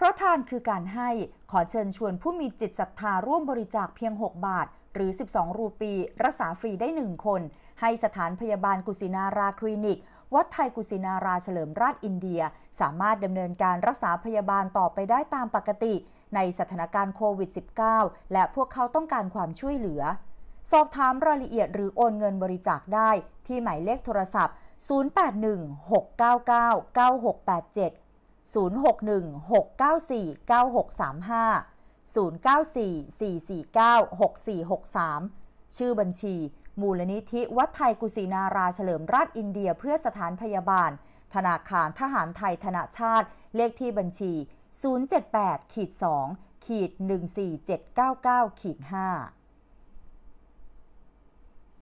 เพราะทานคือการให้ขอเชิญชวนผู้มีจิตศรัทธาร่วมบริจาคเพียง 6 บาท หรือ 12 รูปี รักษาฟรีได้ 1 คน ให้สถานพยาบาลกุสินาราคลินิก วัดไทยกุสินาราเฉลิมราชอินเดียสามารถดำเนินการรักษาพยาบาลต่อไปได้ตามปกติในสถานการณ์โควิด -19 และพวกเขาต้องการความช่วยเหลือ สอบถามรายละเอียด หรือโอนเงินบริจาคได้ ที่หมายเลขโทรศัพท์ 081 699 9687 0616949635 0944496463 ชื่อบัญชี มูลนิธิวัดไทยกุศินาราเฉลิมราชอินเดียเพื่อสถานพยาบาล ธนาคารทหารไทยธนาชาติ เลขที่บัญชี 078-2-14799-5ขีด